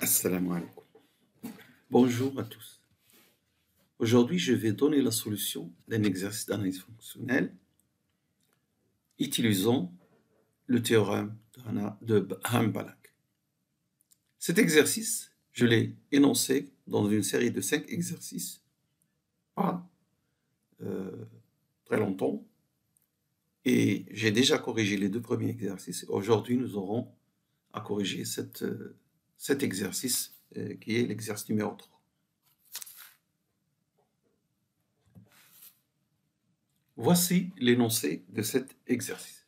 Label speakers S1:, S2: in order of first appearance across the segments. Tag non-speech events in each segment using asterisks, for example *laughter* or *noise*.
S1: Assalamu alaikum. Bonjour à tous. Aujourd'hui, je vais donner la solution d'un exercice d'analyse fonctionnelle utilisant le théorème de Hambalak. Cet exercice, je l'ai énoncé dans une série de cinq exercices, pas euh, très longtemps, et j'ai déjà corrigé les deux premiers exercices. Aujourd'hui, nous aurons à corriger cette euh, cet exercice euh, qui est l'exercice numéro 3. Voici l'énoncé de cet exercice.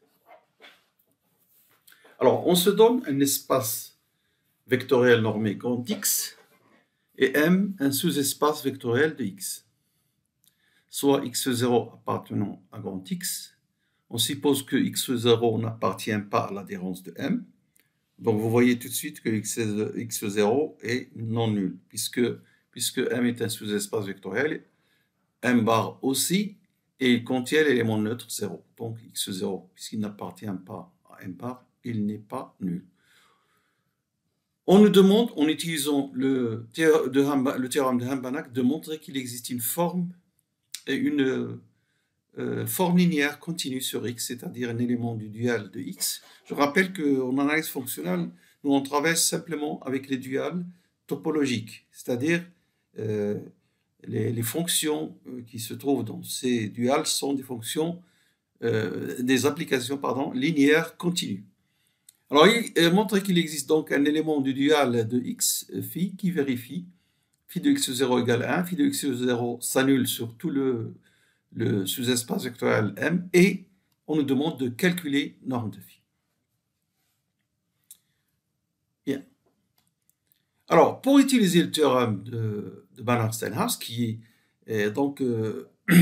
S1: Alors, on se donne un espace vectoriel normé grand X et M un sous-espace vectoriel de X, soit X0 appartenant à grand X. On suppose que X0 n'appartient pas à l'adhérence de M, donc vous voyez tout de suite que x0 est non nul, puisque, puisque M est un sous-espace vectoriel, M bar aussi, et il contient l'élément neutre 0. Donc x0, puisqu'il n'appartient pas à M bar, il n'est pas nul. On nous demande, en utilisant le, théorème de Hambanach, de montrer qu'il existe une forme et une euh, forme linéaire continue sur X, c'est-à-dire un élément du dual de X. Je rappelle qu'en analyse fonctionnelle, nous on travaille simplement avec les duals topologiques, c'est-à-dire euh, les, fonctions euh, qui se trouvent dans ces duals sont des fonctions, des applications pardon, linéaires continues. Alors, il montre qu'il existe donc un élément du dual de x phi qui vérifie phi de x0 égale 1, phi de x0 s'annule sur tout le le sous-espace vectoriel M, et on nous demande de calculer norme de phi. Bien. Alors, pour utiliser le théorème de, de steinhaus qui est, euh, donc un euh, *clears throat*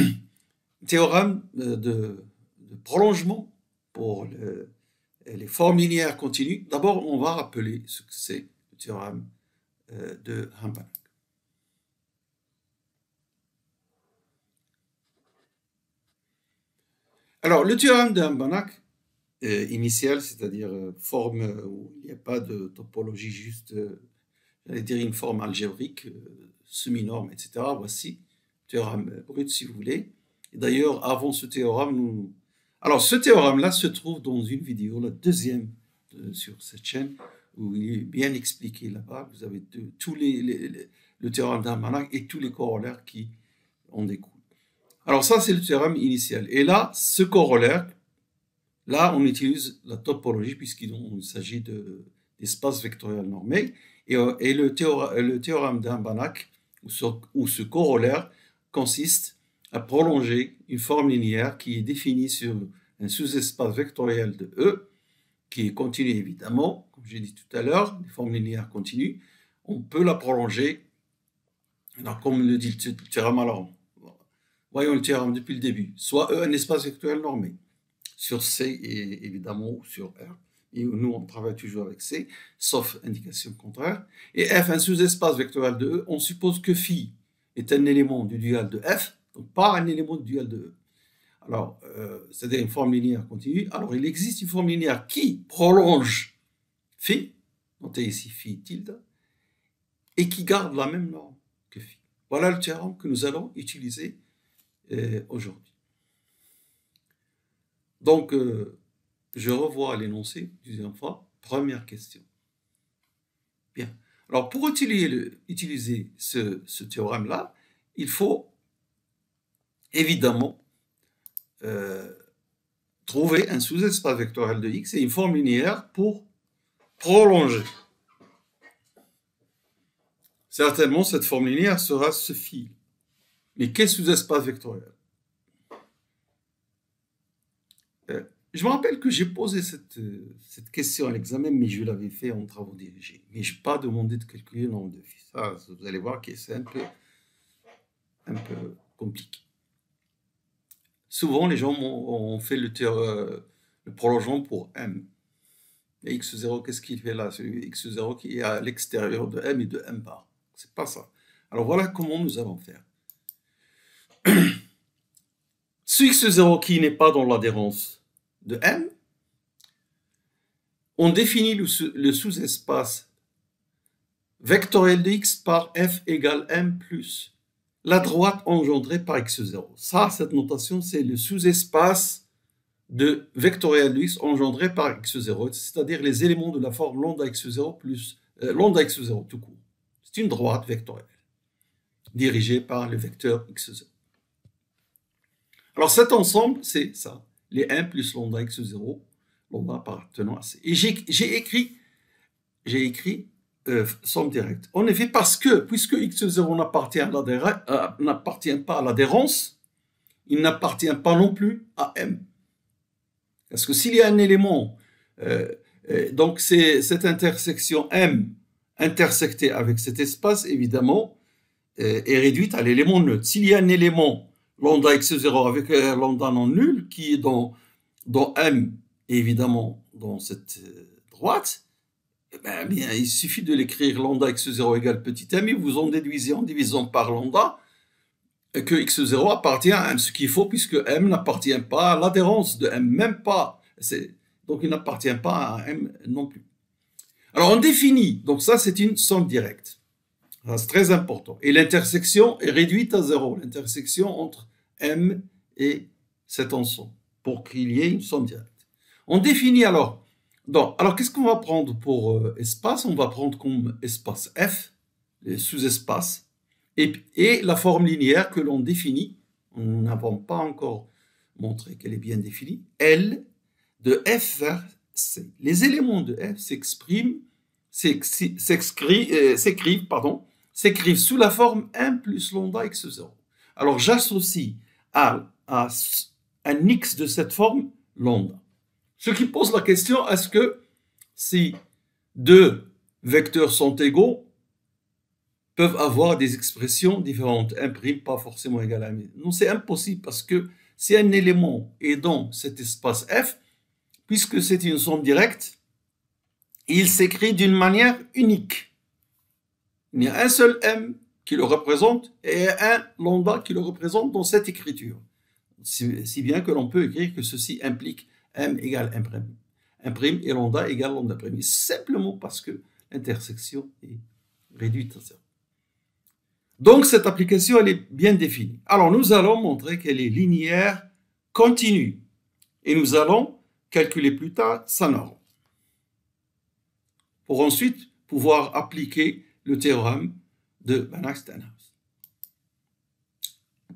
S1: théorème euh, de, prolongement pour les formes linéaires continues, d'abord on va rappeler ce que c'est le théorème de Hamban. Alors, le théorème de initial, c'est-à-dire euh, forme euh, où il n'y a pas de topologie juste, euh, j'allais dire une forme algébrique, semi-norme, etc. Voici théorème brut, si vous voulez. Et d'ailleurs, avant ce théorème, nous... Alors, ce théorème-là se trouve dans une vidéo, la deuxième sur cette chaîne, où il est bien expliqué là-bas. Vous avez tous les, le théorème d'Hambanach et tous les corollaires qui en découlent. Alors ça, c'est le théorème initial. Et là, ce corollaire, là, on utilise la topologie puisqu'il s'agit d'espace vectoriel normé. Et, euh, le, théorème, le théorème ou ce, corollaire, consiste à prolonger une forme linéaire qui est définie sur un sous-espace vectoriel de E, qui est continu évidemment, comme j'ai dit tout à l'heure, une forme linéaire continue, on peut la prolonger, alors, comme le dit le théorème, alors voyons le théorème depuis le début. Soit E, un espace vectoriel normé, sur C et évidemment ou sur R. Et nous, on travaille toujours avec C, sauf indication contraire. Et F, un sous-espace vectoriel de E, on suppose que phi est un élément du dual de F, donc pas un élément du dual de E. Alors, euh, c'est-à-dire une forme linéaire continue. Alors, il existe une forme linéaire qui prolonge phi, notez ici phi tilde, et qui garde la même norme que phi. Voilà le théorème que nous allons utiliser euh, aujourd'hui. Donc, euh, je revois l'énoncé, deuxième fois, première question. Bien. Alors, pour utiliser, utiliser ce, théorème-là, il faut évidemment euh, trouver un sous-espace vectoriel de x et une forme linéaire pour prolonger. Certainement, cette forme linéaire sera ce fil. Mais quest sous-espaces vectoriels. Euh, je me rappelle que j'ai posé euh, cette, question à l'examen, mais je l'avais fait en travaux dirigés. Mais je n'ai pas demandé de calculer le nombre de fils. vous allez voir que c'est un peu, compliqué. Souvent, les gens ont, fait euh, le, prolongement pour M. Et x0, qu'est-ce qu'il fait là C'est x0 qui est à l'extérieur de m et de m bar. C'est pas ça. Alors voilà comment nous allons faire sur *clears throat* X0 qui n'est pas dans l'adhérence de M, on définit le sous-espace vectoriel de x par f égale m plus la droite engendrée par x0. Ça, cette notation, c'est le sous-espace de vectoriel de x engendré par x0, c'est-à-dire les éléments de la forme lambda x0 plus euh, lambda x0 tout court. C'est une droite vectorielle dirigée par le vecteur x0. Alors cet ensemble, c'est ça, les 1 plus lambda x 0, lambda appartenant à C. Et j'ai écrit, j'ai écrit euh, somme directe. En effet, parce que, puisque x0 euh, n'appartient pas à l'adhérence, il n'appartient pas non plus à M. Parce que s'il y a un élément, euh, donc c'est cette intersection M intersectée avec cet espace, évidemment, est réduite à l'élément neutre. S'il y a un élément lambda x0 avec euh, lambda non nul qui est dans, dans M, évidemment, dans cette euh, droite, eh, ben, eh il suffit de l'écrire lambda x0 égale petit m et vous en déduisez en divisant par lambda euh, que x0 appartient à m, ce qu'il faut puisque m n'appartient pas à l'adhérence de m, même pas. Donc il n'appartient pas à m non plus. Alors on définit, donc ça c'est une somme directe. Hein, c'est très important. Et l'intersection est réduite à zéro, l'intersection entre M et cet ensemble, pour qu'il y ait une somme directe. On définit alors. alors, qu'est-ce qu'on va prendre pour euh, espace On va prendre comme espace F, les sous espace et, la forme linéaire que l'on définit. Nous n'avons pas encore montré qu'elle est bien définie. L de F vers C. Les éléments de F s'expriment, euh, s'écrivent, pardon, s'écrivent sous la forme 1 plus lambda x0. Alors j'associe à, à, un x de cette forme lambda. Ce qui pose la question, est-ce que si deux vecteurs sont égaux, peuvent avoir des expressions différentes, 1' pas forcément égal à 1. Non, c'est impossible parce que si un élément est dans cet espace f, puisque c'est une somme directe, il s'écrit d'une manière unique il y a un seul M qui le représente et un lambda qui le représente dans cette écriture. Si bien que l'on peut écrire que ceci implique M égale M prime, M prime et lambda égale lambda prime, simplement parce que l'intersection est réduite à Donc cette application, elle est bien définie. Alors nous allons montrer qu'elle est linéaire continue et nous allons calculer plus tard sa norme pour ensuite pouvoir appliquer le théorème de Banach-Steinhaus.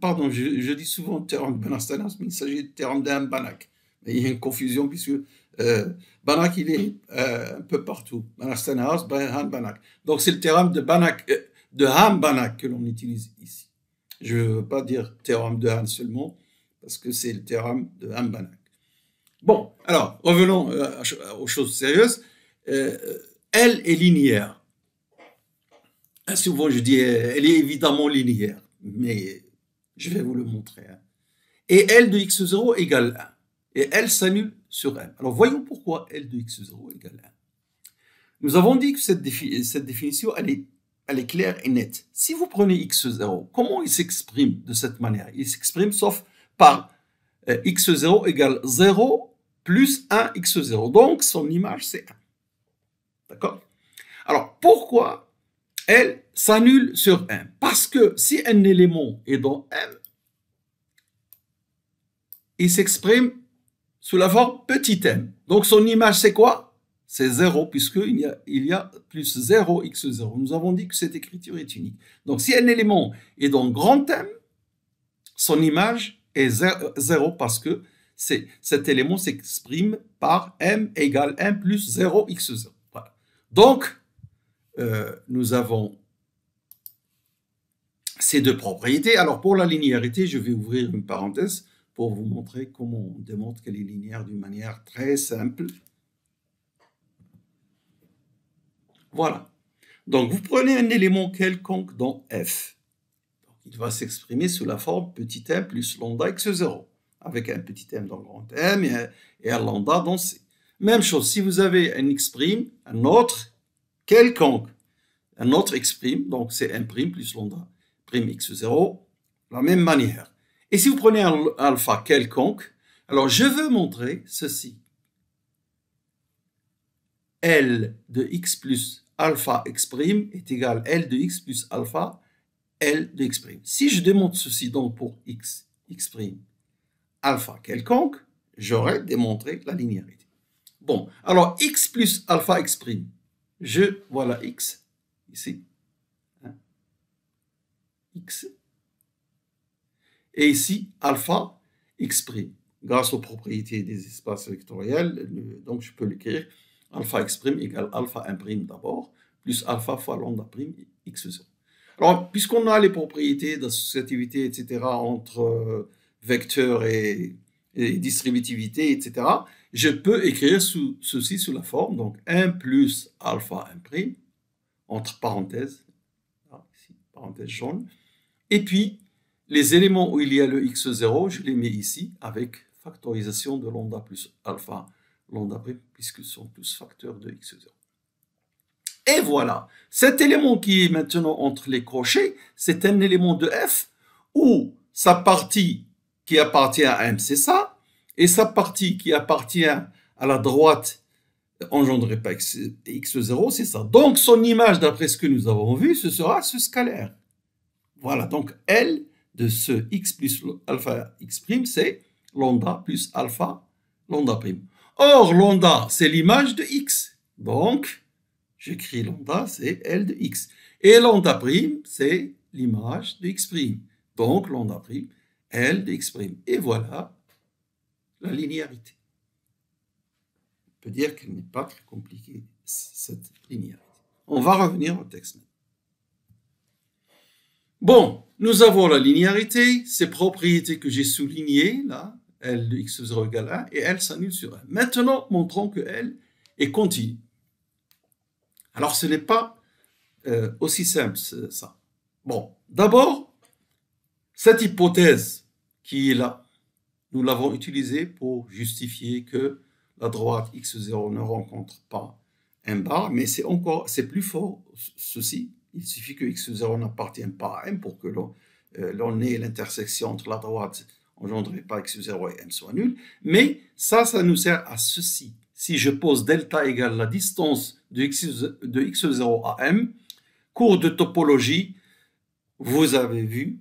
S1: Pardon, je, dis souvent théorème de Banach-Steinhaus, mais il s'agit du théorème d'Alain Banach. il y a une confusion puisque euh, Banach, il est euh, un peu partout. Banach-Steinhaus, Banach. Donc c'est le théorème de Banach, euh, de Ham-Banach que l'on utilise ici. Je ne veux pas dire théorème de Han seulement, parce que c'est le théorème de Ham-Banach. Bon, alors, revenons aux choses sérieuses. L est linéaire. Hein, souvent je dis, euh, elle est évidemment linéaire, mais je vais vous le montrer. Hein. Et L de x0 égale 1. Et L s'annule sur M. Alors voyons pourquoi L de x0 égale 1. Nous avons dit que cette, définition, elle est, claire et nette. Si vous prenez x0, comment il s'exprime de cette manière Il s'exprime sauf par euh, x0 égale 0 plus 1 x0. Donc son image, c'est 1. D'accord Alors pourquoi elle s'annule sur M. Parce que si un élément est dans M, il s'exprime sous la forme petit m. Donc son image, c'est quoi C'est 0, puisqu'il y, a, y a plus 0, x0. Nous avons dit que cette écriture est unique. Donc si un élément est dans grand M, son image est 0 parce que cet élément s'exprime par m égale 1 plus 0, x0. Voilà. Donc, euh, nous avons ces deux propriétés. Alors pour la linéarité, je vais ouvrir une parenthèse pour vous montrer comment on démontre qu'elle est linéaire d'une manière très simple. Voilà. Donc vous prenez un élément quelconque dans f. il va s'exprimer sous la forme petit m plus lambda x0, avec un petit m dans grand m et un, lambda dans c. Même chose, si vous avez un x', un autre quelconque. Un autre exprime, donc c'est m' plus lambda prime x0, la même manière. Et si vous prenez un alpha quelconque, alors je veux montrer ceci. L de x plus alpha x' est égal à L de x plus alpha L de x'. Si je démontre ceci donc pour x, x' alpha quelconque, j'aurais démontré la linéarité. Bon, alors x plus alpha x' je, voilà x, ici, hein, x, et ici alpha x prime. Grâce aux propriétés des espaces vectoriels, donc je peux l'écrire alpha x prime égale alpha imprime d'abord, plus alpha fois lambda prime x0. Alors, puisqu'on a les propriétés d'associativité, etc., entre euh, vecteurs et distributivité, etc., je peux écrire ceci sous la forme, donc 1 plus alpha 1', entre parenthèses, ici, parenthèse jaune, et puis les éléments où il y a le x0, je les mets ici avec factorisation de lambda plus alpha, lambda prime, puisqu'ils sont tous facteurs de x0. Et voilà, cet élément qui est maintenant entre les crochets, c'est un élément de f où sa partie qui appartient à M, c'est ça, et sa partie qui appartient à la droite engendrée par x0, c'est ça. Donc son image, d'après ce que nous avons vu, ce sera ce scalaire. Voilà, donc L de ce x plus alpha x prime, c'est lambda plus alpha lambda prime. Or, lambda, c'est l'image de x. Donc, j'écris lambda, c'est L de x. Et lambda prime, c'est l'image de x prime. Donc, lambda prime, L de x prime. Et voilà la linéarité. On peut dire qu'elle n'est pas très compliquée, cette linéarité. On va revenir au texte. Bon, nous avons la linéarité, ces propriétés que j'ai soulignées, là, L de x 0 égale 1, et L s'annule sur 1. Maintenant, montrons que L est continue. Alors, ce n'est pas euh, aussi simple, ça. Bon, d'abord, cette hypothèse qui est là, nous l'avons utilisé pour justifier que la droite x0 ne rencontre pas m bar, mais c'est encore c'est plus fort ceci. Il suffit que x0 n'appartienne pas à M pour que euh, l'on ait l'intersection entre la droite engendrée par x0 et M soit nulle. Mais ça, ça nous sert à ceci. Si je pose delta égale la distance de x0 à M, cours de topologie, vous avez vu,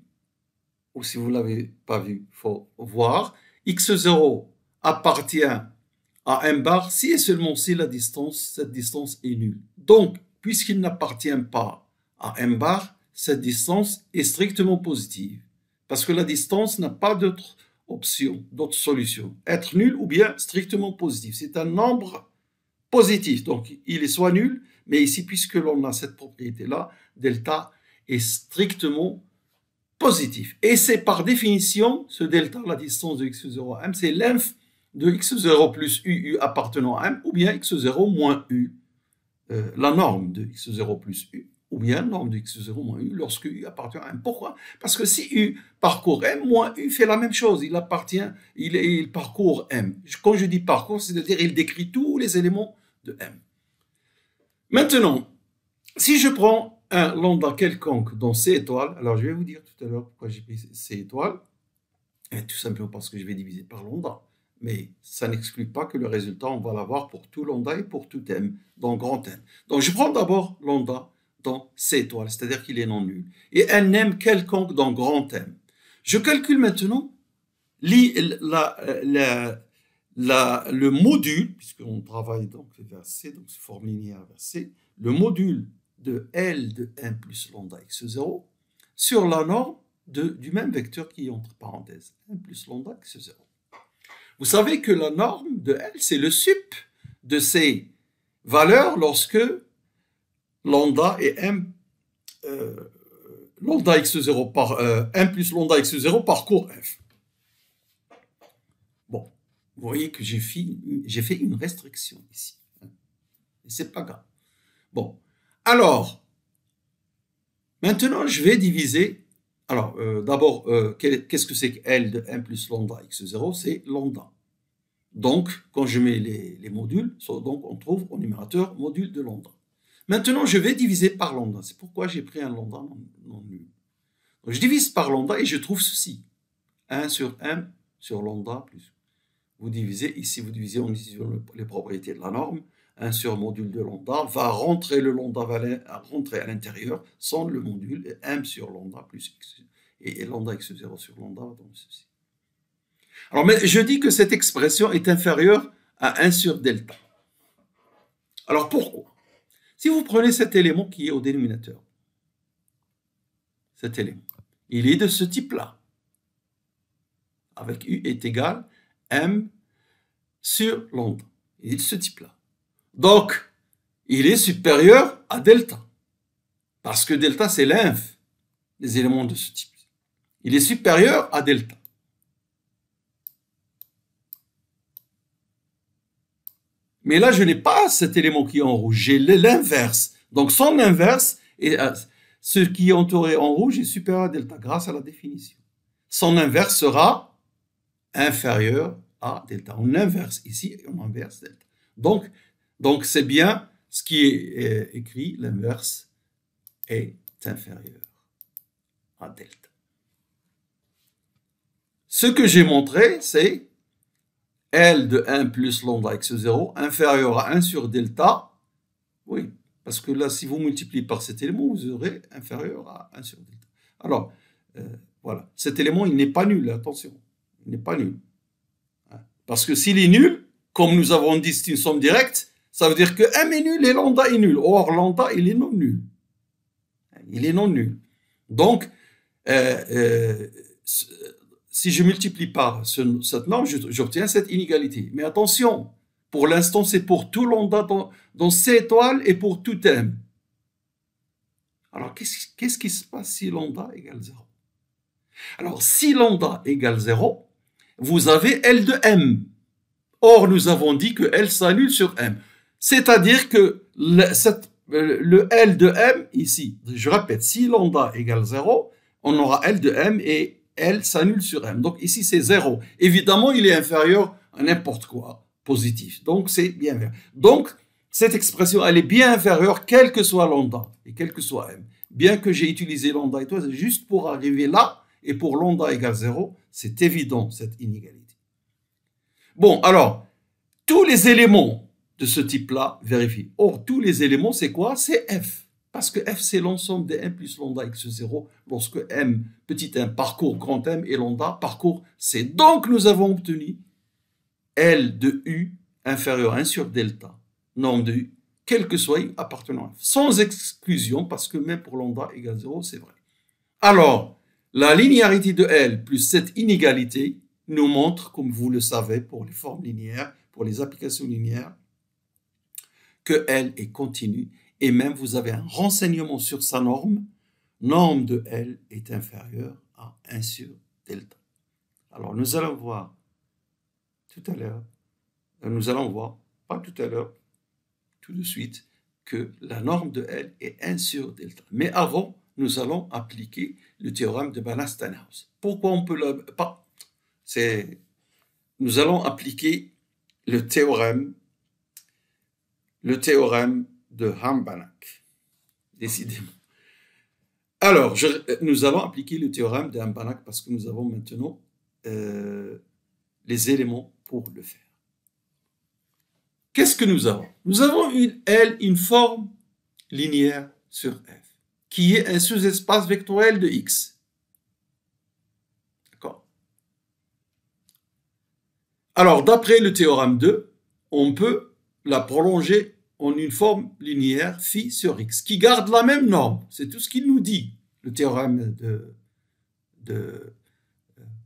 S1: si vous ne l'avez pas vu, il faut voir. X0 appartient à M bar si et seulement si la distance, cette distance est nulle. Donc, puisqu'il n'appartient pas à M bar, cette distance est strictement positive. Parce que la distance n'a pas d'autre option, d'autre solution. Être nul ou bien strictement positive. C'est un nombre positif. Donc, il est soit nul, mais ici, puisque l'on a cette propriété-là, delta est strictement positif. Et c'est par définition ce delta, la distance de x0 à m, c'est l'inf de x0 plus U appartenant à m, ou bien x0 moins u, euh, la norme de x0 plus u, ou bien la norme de x0 moins u lorsque u appartient à m. Pourquoi Parce que si u parcourt m, moins u fait la même chose, il appartient, il, il parcourt m. Quand je dis parcours, c'est-à-dire il décrit tous les éléments de m. Maintenant, si je prends un lambda quelconque dans C étoile, alors je vais vous dire tout à l'heure pourquoi j'ai pris C étoile, tout simplement parce que je vais diviser par lambda, mais ça n'exclut pas que le résultat, on va l'avoir pour tout lambda et pour tout m dans grand M. Donc je prends d'abord lambda dans C étoile, c'est-à-dire qu'il est non nul, et un m quelconque dans grand M. Je calcule maintenant le module, puisqu'on travaille donc vers C, donc c'est forme linéaire vers C, le module de L de 1 plus lambda x 0 sur la norme de, du même vecteur qui est entre parenthèses 1 plus lambda x 0. Vous savez que la norme de L, c'est le sup de ces valeurs lorsque lambda et m euh, lambda x0 par euh, 1 plus lambda x0 parcours f. Bon, vous voyez que j'ai fait, une restriction ici. Mais hein. c'est pas grave. Bon, alors, maintenant, je vais diviser. Alors, euh, d'abord, euh, qu'est-ce que c'est que L de 1 plus lambda x0 C'est lambda. Donc, quand je mets les, modules, donc on trouve au numérateur module de lambda. Maintenant, je vais diviser par lambda. C'est pourquoi j'ai pris un lambda je divise par lambda et je trouve ceci. 1 sur m sur lambda plus. Vous divisez, ici vous divisez, en utilisant les propriétés de la norme. 1 sur module de lambda va rentrer le lambda va rentrer à l'intérieur sans le module m sur lambda plus x et lambda x0 sur lambda donc ceci. Alors mais je dis que cette expression est inférieure à 1 sur delta. Alors pourquoi Si vous prenez cet élément qui est au dénominateur, cet élément, il est de ce type-là, avec u est égal m sur lambda. Il est de ce type-là. Donc, il est supérieur à delta. Parce que delta, c'est l'inf des éléments de ce type. Il est supérieur à delta. Mais là, je n'ai pas cet élément qui est en rouge, j'ai l'inverse. Donc son inverse, est, euh, ce qui est entouré en rouge est supérieur à delta grâce à la définition. Son inverse sera inférieur à delta. On inverse ici, on inverse delta. Donc donc c'est bien ce qui est écrit, l'inverse est inférieur à delta. Ce que j'ai montré, c'est L de 1 plus lambda x0 inférieur à 1 sur delta. Oui, parce que là, si vous multipliez par cet élément, vous aurez inférieur à 1 sur delta. Alors, euh, voilà, cet élément, il n'est pas nul, attention, il n'est pas nul. Hein. Parce que s'il est nul, comme nous avons dit, c'est une somme directe, ça veut dire que M est nul et lambda est nul. Or, lambda, il est non nul. Il est non nul. Donc, euh, euh, si je multiplie par cette norme, j'obtiens cette inégalité. Mais attention, pour l'instant, c'est pour tout lambda dans, ces C étoiles et pour tout M. Alors, qu'est-ce qui se passe si lambda égale 0 Alors, si lambda égale 0, vous avez L de M. Or, nous avons dit que L s'annule sur M. C'est-à-dire que le, L de M ici, je répète, si lambda égale 0, on aura L de M et L s'annule sur M. Donc ici, c'est 0. Évidemment, il est inférieur à n'importe quoi positif. Donc, c'est bien Donc, cette expression, elle est bien inférieure, quel que soit lambda et quel que soit M. Bien que j'ai utilisé lambda étoile, c'est juste pour arriver là, et pour lambda égale 0, c'est évident, cette inégalité. Bon, alors, tous les éléments de ce type-là vérifie. Or, tous les éléments, c'est quoi C'est f. Parce que f, c'est l'ensemble des m plus lambda x0 lorsque m, petit m, parcourt grand m et lambda parcourt c. Donc, nous avons obtenu L de U inférieur à 1 sur delta, norme de U, quel que soit U appartenant à F. Sans exclusion, parce que même pour lambda égale 0, c'est vrai. Alors, la linéarité de L plus cette inégalité nous montre, comme vous le savez, pour les formes linéaires, pour les applications linéaires, que L est continue, et même vous avez un renseignement sur sa norme, norme de L est inférieure à 1 sur delta. Alors nous allons voir tout à l'heure, euh, nous allons voir, pas tout à l'heure, tout de suite, que la norme de L est 1 sur delta. Mais avant, nous allons appliquer le théorème de Banach-Steinhaus. Pourquoi on peut le... Pas, c'est... Nous allons appliquer le théorème le théorème de Hambanach. Décidément. Alors, euh, nous avons appliqué le théorème de Hambanach parce que nous avons maintenant euh, les éléments pour le faire. Qu'est-ce que nous avons Nous avons une L, une forme linéaire sur F, qui est un sous-espace vectoriel de X. D'accord Alors, d'après le théorème 2, on peut la prolonger en une forme linéaire phi sur x, qui garde la même norme. C'est tout ce qu'il nous dit, le théorème de, euh,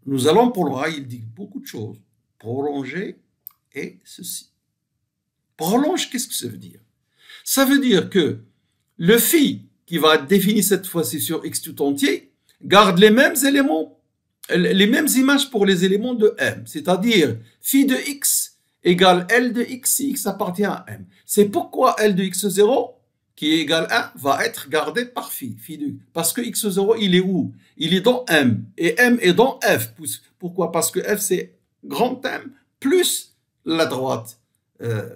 S1: Nous allons pour il dit beaucoup de choses. Prolonger et ceci. Prolonge, qu'est-ce que ça veut dire Ça veut dire que le phi, qui va être défini cette fois-ci sur x tout entier, garde les mêmes éléments, les mêmes images pour les éléments de m, c'est-à-dire phi de x égale L de x si x appartient à M. C'est pourquoi L de x0, qui est égal à 1, va être gardé par phi, phi parce que x0, il est où Il est dans M, et M est dans F. Pourquoi Parce que F, c'est grand M plus la droite euh,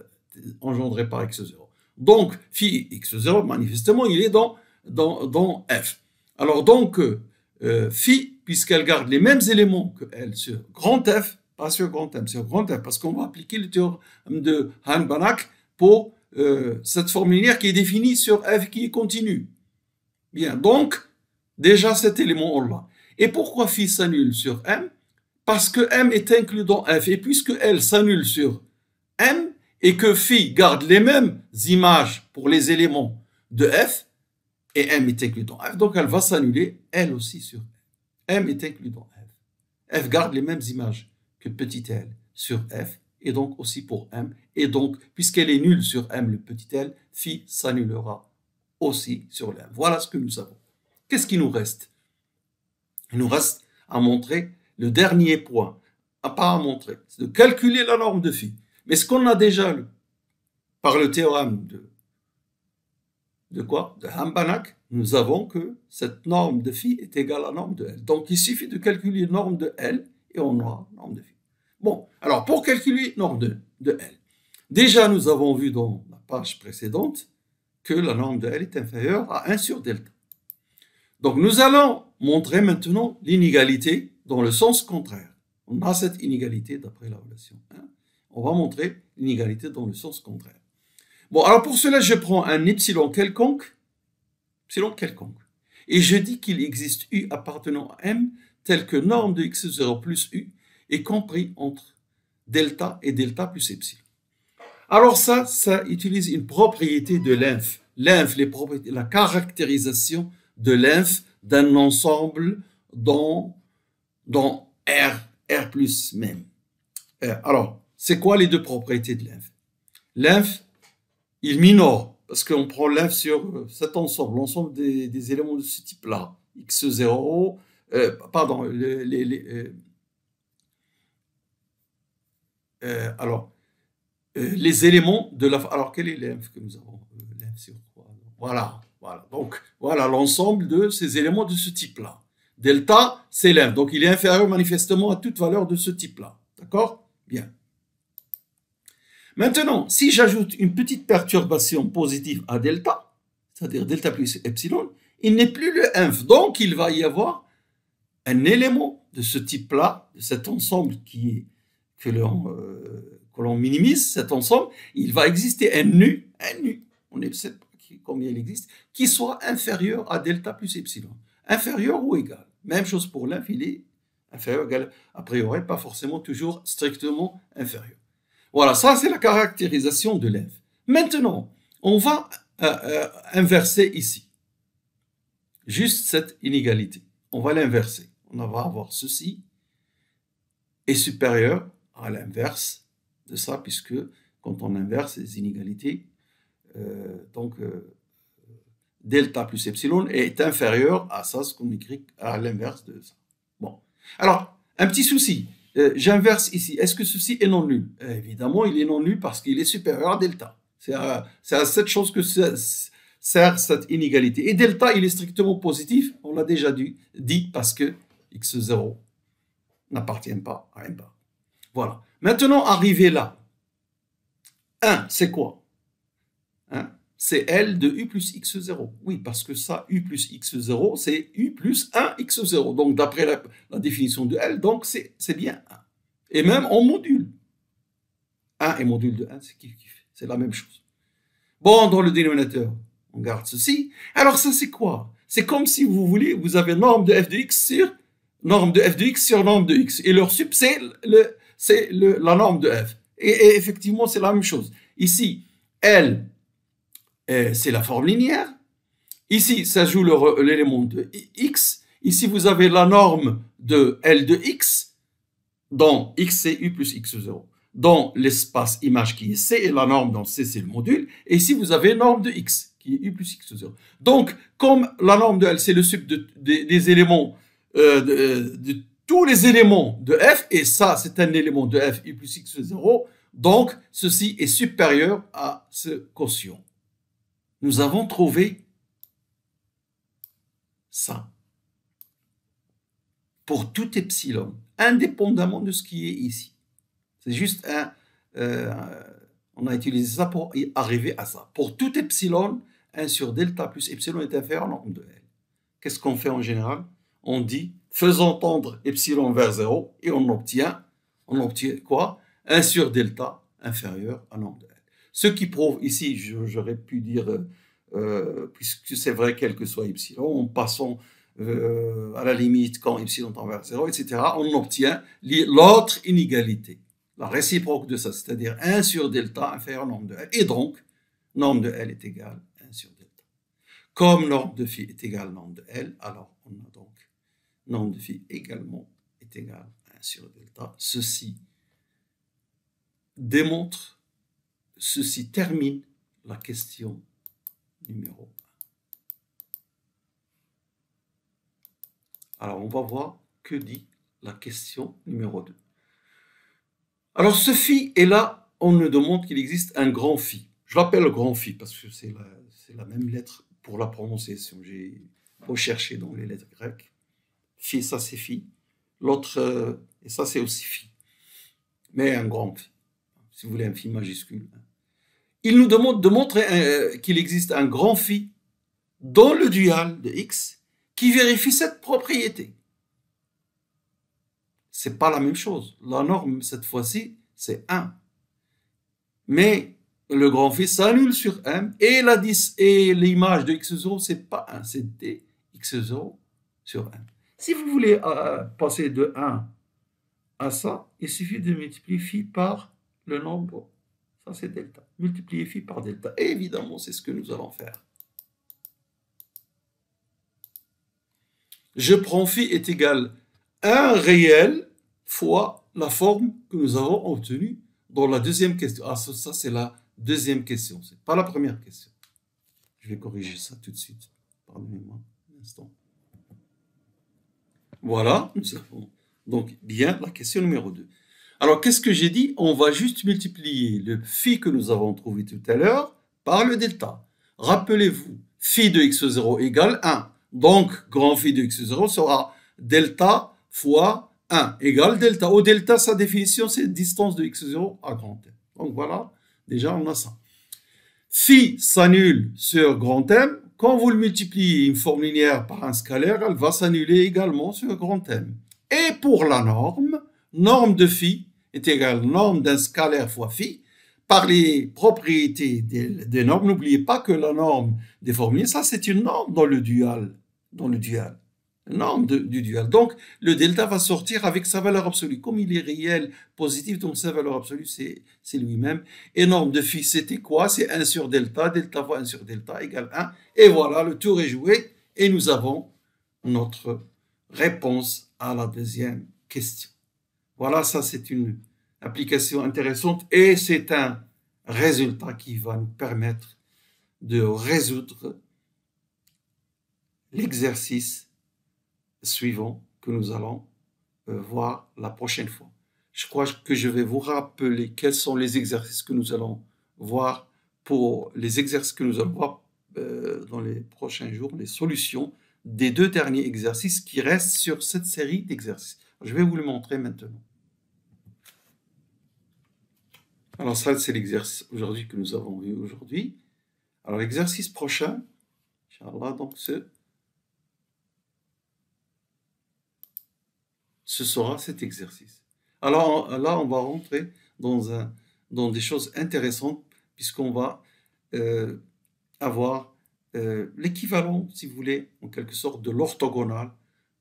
S1: engendrée par x0. Donc, phi x0, manifestement, il est dans, dans, F. Alors donc, euh, phi, puisqu'elle garde les mêmes éléments que L sur grand F, pas sur grand M, sur grand M, parce qu'on va appliquer le théorème de hahn pour euh, cette forme linéaire qui est définie sur F qui est continue. Bien, donc, déjà cet élément-là. Et pourquoi phi s'annule sur M Parce que M est inclus dans F, et puisque L s'annule sur M, et que phi garde les mêmes images pour les éléments de F, et M est inclus dans F, donc elle va s'annuler elle aussi sur M. M est inclus dans F. F garde les mêmes images que petit L sur F et donc aussi pour M. Et donc, puisqu'elle est nulle sur M, le petit L, phi s'annulera aussi sur l Voilà ce que nous avons. Qu'est-ce qui nous reste Il nous reste à montrer le dernier point, à pas à montrer, c'est de calculer la norme de phi. Mais ce qu'on a déjà lu par le théorème de, de quoi De Hambanak, nous avons que cette norme de phi est égale à la norme de L. Donc il suffit de calculer la norme de L et on mm. aura norme de vie Bon, alors pour calculer norme de, de L, déjà nous avons vu dans la page précédente que la norme de L est inférieure à 1 sur delta. Donc nous allons montrer maintenant l'inégalité dans le sens contraire. On a cette inégalité d'après la relation 1. On va montrer l'inégalité dans le sens contraire. Bon, alors pour cela, je prends un epsilon quelconque, epsilon quelconque, et je dis qu'il existe U appartenant à M telle que norme de x0 plus u est compris entre delta et delta plus epsilon. Alors ça, ça utilise une propriété de l'inf. L'inf, la caractérisation de l'inf d'un ensemble dans, dans R, R plus même. Euh, alors, c'est quoi les deux propriétés de l'inf L'inf, il minore, parce qu'on prend l'inf sur euh, cet ensemble, l'ensemble des, des, éléments de ce type-là, x0, euh, pardon, les, euh, euh, alors, les éléments de la... Alors, quel est l'inf que nous avons sur Voilà, voilà. Donc, voilà l'ensemble de ces éléments de ce type-là. Delta, c'est l'inf. Donc, il est inférieur manifestement à toute valeur de ce type-là. D'accord Bien. Maintenant, si j'ajoute une petite perturbation positive à delta, c'est-à-dire delta plus epsilon, il n'est plus le inf. Donc, il va y avoir un élément de ce type-là, de cet ensemble qui est, euh, que l'on minimise, cet ensemble, il va exister un nu, un nu, on ne sait pas combien il existe, qui soit inférieur à delta plus epsilon. Inférieur ou égal. Même chose pour l'infini, inférieur ou égal, a priori, pas forcément toujours strictement inférieur. Voilà, ça c'est la caractérisation de l'inf. Maintenant, on va euh, euh, inverser ici. Juste cette inégalité. On va l'inverser on va avoir ceci, est supérieur à l'inverse de ça, puisque quand on inverse les inégalités, euh, donc euh, delta plus epsilon est inférieur à ça, ce qu'on écrit à l'inverse de ça. Bon. Alors, un petit souci. Euh, j'inverse ici. Est-ce que ceci est non nul Évidemment, il est non nul parce qu'il est supérieur à delta. C'est à, cette chose que sert cette inégalité. Et delta, il est strictement positif, on l'a déjà dit parce que x0 n'appartient pas à m Voilà. Maintenant, arrivé là, 1, c'est quoi C'est L de U plus X0. Oui, parce que ça, U plus X0, c'est U plus 1 X0. Donc, d'après la, définition de L, donc c'est bien 1. Et même en module. 1 et module de 1, c'est kiff C'est la même chose. Bon, dans le dénominateur, on garde ceci. Alors, ça, c'est quoi C'est comme si vous voulez, vous avez norme de f de x sur norme de f de x sur norme de x. Et leur sub, c'est le, la norme de f. Et, effectivement, c'est la même chose. Ici, L, euh, c'est la forme linéaire. Ici, ça joue l'élément de x. Ici, vous avez la norme de L de x dans x, c'est u plus x0. Dans l'espace image qui est C, et la norme dans C, c'est le module. Et ici, vous avez norme de x, qui est u plus x0. Donc, comme la norme de L, c'est le sub des éléments euh, euh, de, tous les éléments de f, et ça, c'est un élément de f, i plus x 0, donc ceci est supérieur à ce quotient. Nous avons trouvé ça. Pour tout epsilon, indépendamment de ce qui est ici. C'est juste un... Euh, on a utilisé ça pour arriver à ça. Pour tout epsilon, 1 sur delta plus epsilon est inférieur à de L. Qu'est-ce qu'on fait en général on dit faisons tendre epsilon vers 0 et on obtient, on obtient quoi 1 sur delta inférieur à nombre de L. Ce qui prouve ici, j'aurais pu dire, euh, euh, puisque c'est vrai quel que soit epsilon, en passant euh, à la limite quand epsilon tend vers 0, etc., on obtient l'autre inégalité, la réciproque de ça, c'est-à-dire 1 sur delta inférieur à nombre de L. Et donc, nombre de L est égal à 1 sur delta. Comme nombre de phi est égal à nombre de L, alors on a donc nombre de phi également est égal à 1 sur delta. Ceci démontre, ceci termine la question numéro 1. Alors, on va voir que dit la question numéro 2. Alors, ce phi est là, on nous demande qu'il existe un grand phi. Je l'appelle grand phi parce que c'est la, la, même lettre pour la prononciation. J'ai recherché dans les lettres grecques. Phi, ça c'est Phi. L'autre, euh, et ça c'est aussi Phi. Mais un grand Phi, si vous voulez, un Phi majuscule. Il nous demande de montrer euh, qu'il existe un grand Phi dans le dual de X qui vérifie cette propriété. C'est pas la même chose. La norme, cette fois-ci, c'est 1. Mais le grand phi s'annule sur M et l'image de x0 c'est pas 1 c'est dx0 sur M. Si vous voulez euh, passer de 1 à 100, il suffit de multiplier phi par le nombre. Ça, c'est delta. Multiplier phi par delta. évidemment, c'est ce que nous allons faire. Je prends phi est égal à 1 réel fois la forme que nous avons obtenue dans la deuxième question. Ah, ça, c'est la deuxième question. Ce n'est pas la première question. Je vais corriger ça tout de suite. Pardonnez-moi un instant. Voilà, nous avons donc bien la question numéro 2. Alors, qu'est-ce que j'ai dit On va juste multiplier le phi que nous avons trouvé tout à l'heure par le delta. Rappelez-vous, phi de x0 égale 1. Donc, grand phi de x0 sera delta fois 1 égale delta. Au delta, sa définition, c'est distance de x0 à grand M. Donc voilà, déjà, on a ça. Phi s'annule sur grand M, quand vous le multipliez une forme linéaire par un scalaire, elle va s'annuler également sur le grand M. Et pour la norme, norme de phi est égale norme d'un scalaire fois phi, par les propriétés des, normes, n'oubliez pas que la norme des linéaires, ça c'est une norme dans le dual. Dans le dual norme du dual. Donc, le delta va sortir avec sa valeur absolue. Comme il est réel, positif, donc sa valeur absolue, c'est lui-même. Et norme de phi, c'était quoi C'est 1 sur delta, delta fois 1 sur delta égale 1. Et voilà, le tour est joué et nous avons notre réponse à la deuxième question. Voilà, ça c'est une application intéressante et c'est un résultat qui va nous permettre de résoudre l'exercice suivant que nous allons euh, voir la prochaine fois. Je crois que je vais vous rappeler quels sont les exercices que nous allons voir pour les exercices que nous allons voir euh, dans les prochains jours, les solutions des deux derniers exercices qui restent sur cette série d'exercices. Je vais vous le montrer maintenant. Alors ça, c'est l'exercice aujourd'hui que nous avons vu aujourd'hui. Alors l'exercice prochain, Inch'Allah, donc ce ce sera cet exercice. Alors là, on va rentrer dans, dans des choses intéressantes puisqu'on va euh, avoir euh, l'équivalent, si vous voulez, en quelque sorte, de l'orthogonal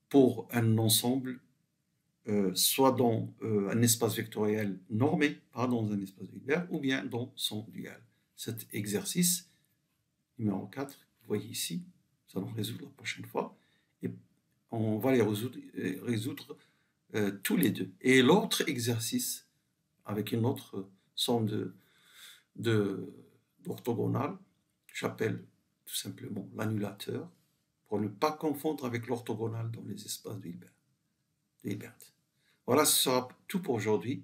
S1: pour un ensemble, euh, soit dans un espace vectoriel normé, pas dans un espace vectoriel, ou bien dans son dual. Cet exercice numéro 4, vous voyez ici, nous allons résoudre la prochaine fois, et on va les résoudre euh, tous les deux. Et l'autre exercice, avec une autre somme de, de, d'orthogonale, j'appelle tout simplement l'annulateur, pour ne pas confondre avec l'orthogonale dans les espaces de Hilbert. Voilà, ce sera tout pour aujourd'hui.